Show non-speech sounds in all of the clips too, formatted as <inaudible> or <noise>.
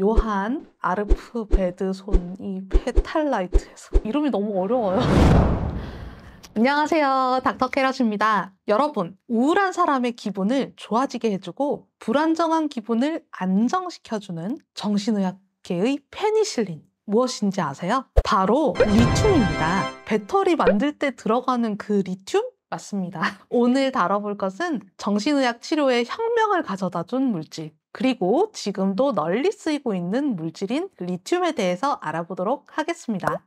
요한 아르프베드손이 페탈라이트에서 이름이 너무 어려워요. <laughs> 안녕하세요. 닥터캐럿입니다. 여러분, 우울한 사람의 기분을 좋아지게 해주고 불안정한 기분을 안정시켜주는 정신의학계의 페니실린 무엇인지 아세요? 바로 리튬입니다. 배터리 만들 때 들어가는 그 리튬? 맞습니다. <laughs> 오늘 다뤄볼 것은 정신의학 치료에 혁명을 가져다 준 물질, 그리고 지금도 널리 쓰이고 있는 물질인 리튬에 대해서 알아보도록 하겠습니다.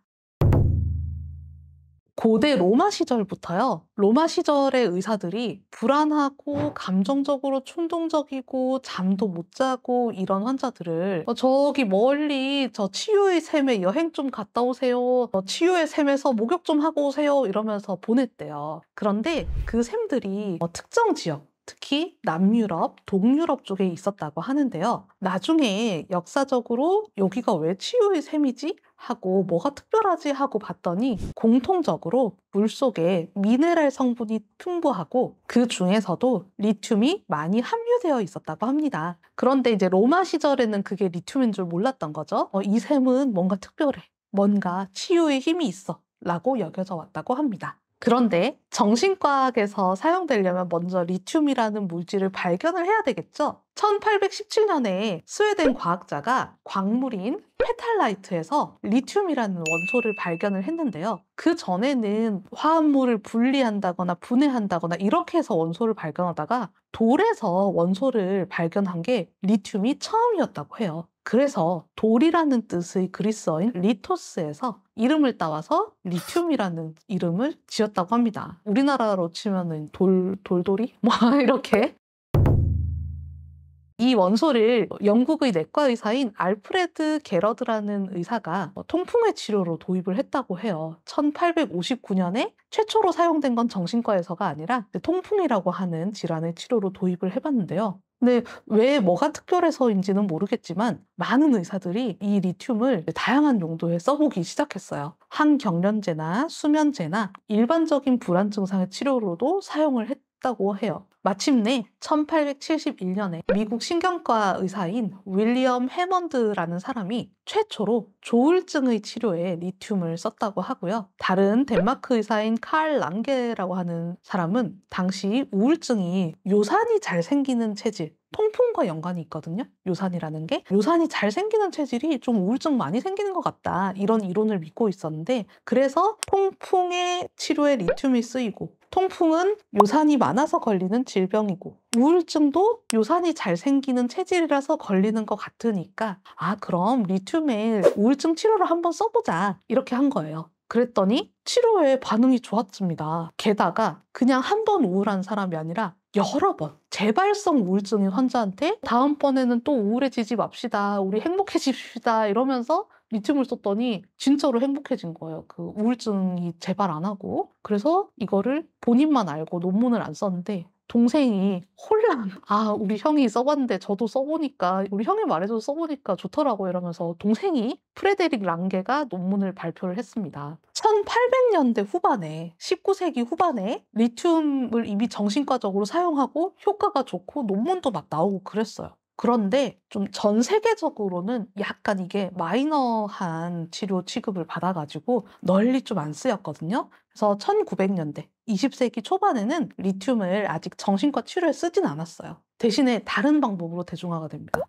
고대 로마 시절부터요. 로마 시절의 의사들이 불안하고 감정적으로 충동적이고 잠도 못 자고 이런 환자들을 어, 저기 멀리 저 치유의 샘에 여행 좀 갔다 오세요. 저 어, 치유의 샘에서 목욕 좀 하고 오세요. 이러면서 보냈대요. 그런데 그 샘들이 어, 특정 지역 특히 남유럽, 동유럽 쪽에 있었다고 하는데요. 나중에 역사적으로 여기가 왜 치유의 셈이지? 하고 뭐가 특별하지 하고 봤더니 공통적으로 물 속에 미네랄 성분이 풍부하고 그 중에서도 리튬이 많이 함유되어 있었다고 합니다. 그런데 이제 로마 시절에는 그게 리튬인 줄 몰랐던 거죠. 어, 이 셈은 뭔가 특별해. 뭔가 치유의 힘이 있어. 라고 여겨져 왔다고 합니다. 그런데 정신과학에서 사용되려면 먼저 리튬이라는 물질을 발견을 해야 되겠죠? 1817년에 스웨덴 네? 과학자가 광물인 페탈라이트에서 리튬이라는 원소를 발견을 했는데요. 그 전에는 화합물을 분리한다거나 분해한다거나 이렇게 해서 원소를 발견하다가 돌에서 원소를 발견한 게 리튬이 처음이었다고 해요. 그래서 돌이라는 뜻의 그리스어인 리토스에서 이름을 따와서 리튬이라는 이름을 지었다고 합니다. 우리나라로 치면은 돌 돌돌이 <laughs> 뭐 이렇게 이 원소를 영국의 내과 의사인 알프레드 게러드라는 의사가 어, 통풍의 치료로 도입을 했다고 해요. 1859년에 최초로 사용된 건 정신과에서가 아니라 통풍이라고 하는 질환의 치료로 도입을 해봤는데요. 근데 왜 뭐가 특별해서인지는 모르겠지만 많은 의사들이 이 리튬을 다양한 용도에 써보기 시작했어요. 항경련제나 수면제나 일반적인 불안 증상의 치료로도 사용을 했 싶다고 해요. 마침내 1871년에 미국 신경과 의사인 윌리엄 해먼드라는 사람이 최초로 조울증의 치료에 리튬을 썼다고 하고요. 다른 덴마크 의사인 칼 랑게라고 하는 사람은 당시 우울증이 요산이 잘 생기는 체질, 통풍과 연관이 있거든요. 요산이라는 게 요산이 잘 생기는 체질이 좀 우울증 많이 생기는 것 같다 이런 이론을 믿고 있었는데 그래서 통풍의 치료에 리튬이 쓰이고 통풍은 요산이 많아서 걸리는 질병이고 우울증도 요산이 잘 생기는 체질이라서 걸리는 것 같으니까 아 그럼 리튬을 우울증 치료를 한번 써보자 이렇게 한 거예요. 그랬더니 치료에 반응이 좋았습니다. 게다가 그냥 한 번 우울한 사람이 아니라 여러 번 재발성 우울증인 환자한테 다음번에는 또 우울해지지 맙시다. 우리 행복해집시다. 이러면서 리튬을 썼더니 진짜로 행복해진 거예요. 그 우울증이 재발 안 하고. 그래서 이거를 본인만 알고 논문을 안 썼는데 동생이 혼란. 아, 우리 형이 써봤는데 저도 써보니까, 우리 형이 말해줘서 써보니까 좋더라고 이러면서 동생이 프레데릭 랑게가 논문을 발표를 했습니다. 1800년대 후반에, 19세기 후반에 리튬을 이미 정신과적으로 사용하고 효과가 좋고 논문도 막 나오고 그랬어요. 그런데 좀 전 세계적으로는 약간 이게 마이너한 치료 취급을 받아가지고 널리 좀 안 쓰였거든요. 그래서 1900년대, 20세기 초반에는 리튬을 아직 정신과 치료에 쓰진 않았어요. 대신에 다른 방법으로 대중화가 됩니다.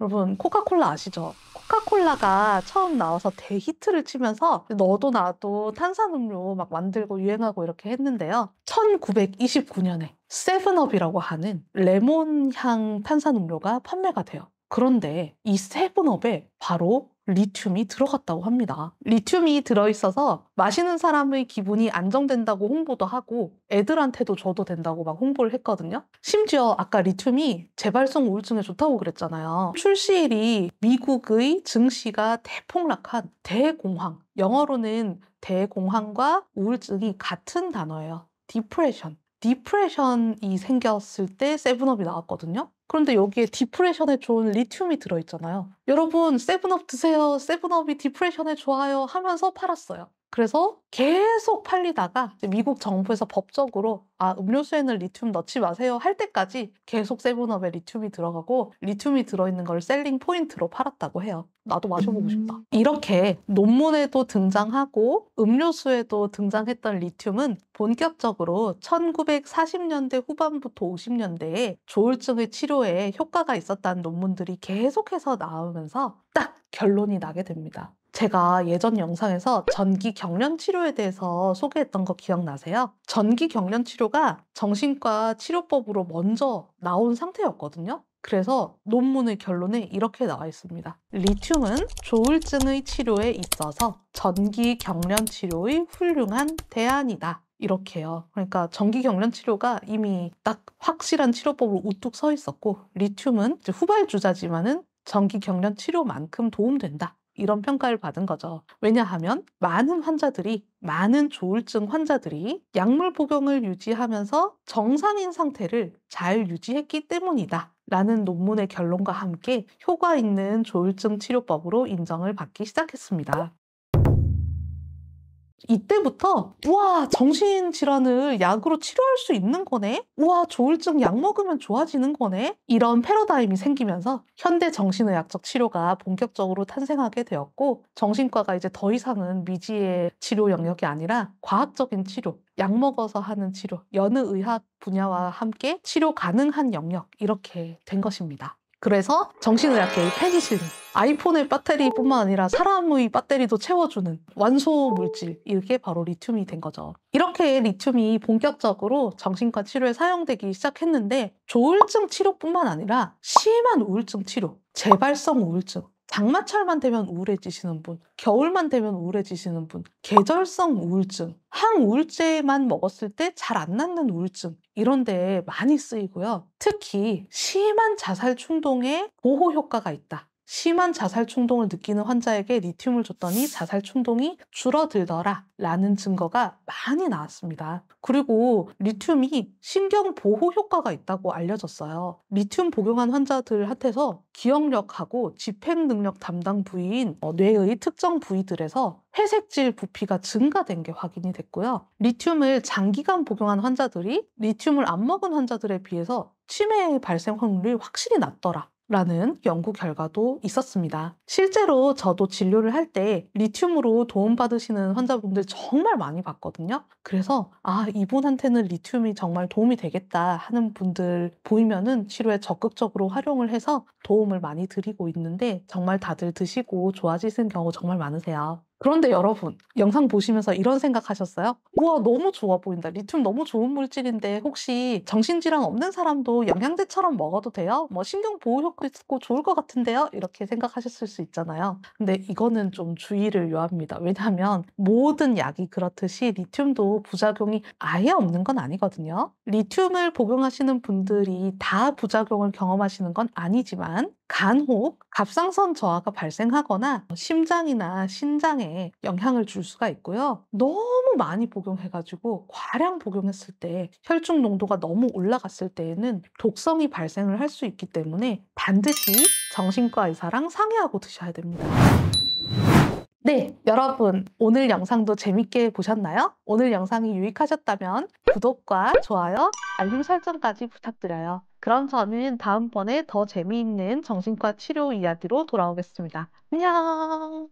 여러분, 코카콜라 아시죠? 코카콜라가 처음 나와서 대히트를 치면서 너도 나도 탄산음료 막 만들고 유행하고 이렇게 했는데요. 1929년에 세븐업이라고 하는 레몬향 탄산음료가 판매가 돼요. 그런데 이 세븐업에 바로 리튬이 들어갔다고 합니다. 리튬이 들어있어서 마시는 사람의 기분이 안정된다고 홍보도 하고 애들한테도 줘도 된다고 막 홍보를 했거든요. 심지어 아까 리튬이 재발성 우울증에 좋다고 그랬잖아요. 출시일이 미국의 증시가 대폭락한 대공황. 영어로는 대공황과 우울증이 같은 단어예요. 디프레션. 디프레션이 생겼을 때 세븐업이 나왔거든요. 그런데 여기에 디프레션에 좋은 리튬이 들어있잖아요. 여러분 세븐업 드세요. 세븐업이 디프레션에 좋아요 하면서 팔았어요. 그래서 계속 팔리다가 미국 정부에서 법적으로 아 음료수에는 리튬 넣지 마세요 할 때까지 계속 세븐업에 리튬이 들어가고 리튬이 들어있는 걸 셀링 포인트로 팔았다고 해요. 나도 마셔보고 싶다. 음. 이렇게 논문에도 등장하고 음료수에도 등장했던 리튬은 본격적으로 1940년대 후반부터 50년대에 조울증의 치료에 효과가 있었다는 논문들이 계속해서 나오면서 딱 결론이 나게 됩니다. 제가 예전 영상에서 전기 경련 치료에 대해서 소개했던 거 기억나세요? 전기 경련 치료가 정신과 치료법으로 먼저 나온 상태였거든요. 그래서 논문의 결론에 이렇게 나와 있습니다. 리튬은 조울증의 치료에 있어서 전기 경련 치료의 훌륭한 대안이다. 이렇게요. 그러니까 전기 경련 치료가 이미 딱 확실한 치료법으로 우뚝 서 있었고 리튬은 후발 주자지만은 전기 경련 치료만큼 도움된다. 이런 평가를 받은 거죠. 왜냐하면 많은 환자들이 많은 조울증 환자들이 약물 복용을 유지하면서 정상인 상태를 잘 유지했기 때문이다. 라는 논문의 결론과 함께 효과 있는 조울증 치료법으로 인정을 받기 시작했습니다. 이때부터 우와 정신질환을 약으로 치료할 수 있는 거네 우와 조울증 약 먹으면 좋아지는 거네 이런 패러다임이 생기면서 현대 정신의학적 치료가 본격적으로 탄생하게 되었고 정신과가 이제 더 이상은 미지의 치료 영역이 아니라 과학적인 치료 약 먹어서 하는 치료 연느의학 분야와 함께 치료 가능한 영역 이렇게 된 것입니다. 그래서 정신의학계의 페니실린 아이폰의 배터리뿐만 아니라 사람의 배터리도 채워주는 완소 물질 이게 바로 리튬이 된 거죠. 이렇게 리튬이 본격적으로 정신과 치료에 사용되기 시작했는데 조울증 치료뿐만 아니라 심한 우울증 치료, 재발성 우울증, 장마철만 되면 우울해지시는 분, 겨울만 되면 우울해지시는 분, 계절성 우울증, 항우울제만 먹었을 때 잘 안 낫는 우울증 이런 데에 많이 쓰이고요. 특히 심한 자살 충동에 보호 효과가 있다. 심한 자살 충동을 느끼는 환자에게 리튬을 줬더니 자살 충동이 줄어들더라 라는 증거가 많이 나왔습니다. 그리고 리튬이 신경 보호 효과가 있다고 알려졌어요. 리튬 복용한 환자들한테서 기억력하고 집행 능력 담당 부위인 어, 뇌의 특정 부위들에서 회색질 부피가 증가된 게 확인이 됐고요. 리튬을 장기간 복용한 환자들이 리튬을 안 먹은 환자들에 비해서 치매 발생 확률이 확실히 낮더라 라는 연구 결과도 있었습니다. 실제로 저도 진료를 할 때 리튬으로 도움받으시는 환자분들 정말 많이 봤거든요. 그래서 아, 이분한테는 리튬이 정말 도움이 되겠다 하는 분들 보이면은 치료에 적극적으로 활용을 해서 도움을 많이 드리고 있는데 정말 다들 드시고 좋아지신 경우 정말 많으세요. 그런데 여러분 영상 보시면서 이런 생각하셨어요? 우와 너무 좋아 보인다 리튬 너무 좋은 물질인데 혹시 정신질환 없는 사람도 영양제처럼 먹어도 돼요? 뭐 신경 보호 효과 있고 좋을 것 같은데요? 이렇게 생각하셨을 수 있잖아요 근데 이거는 좀 주의를 요합니다 왜냐하면 모든 약이 그렇듯이 리튬도 부작용이 아예 없는 건 아니거든요 리튬을 복용하시는 분들이 다 부작용을 경험하시는 건 아니지만 간혹 갑상선 저하가 발생하거나 심장이나 신장에 영향을 줄 수가 있고요. 너무 많이 복용해가지고 과량 복용했을 때 혈중 농도가 너무 올라갔을 때에는 독성이 발생을 할 수 있기 때문에 반드시 정신과 의사랑 상의하고 드셔야 됩니다. 네, 여러분 오늘 영상도 재밌게 보셨나요? 오늘 영상이 유익하셨다면 구독과 좋아요, 알림 설정까지 부탁드려요. 그럼 저는 다음번에 더 재미있는 정신과 치료 이야기로 돌아오겠습니다. 안녕!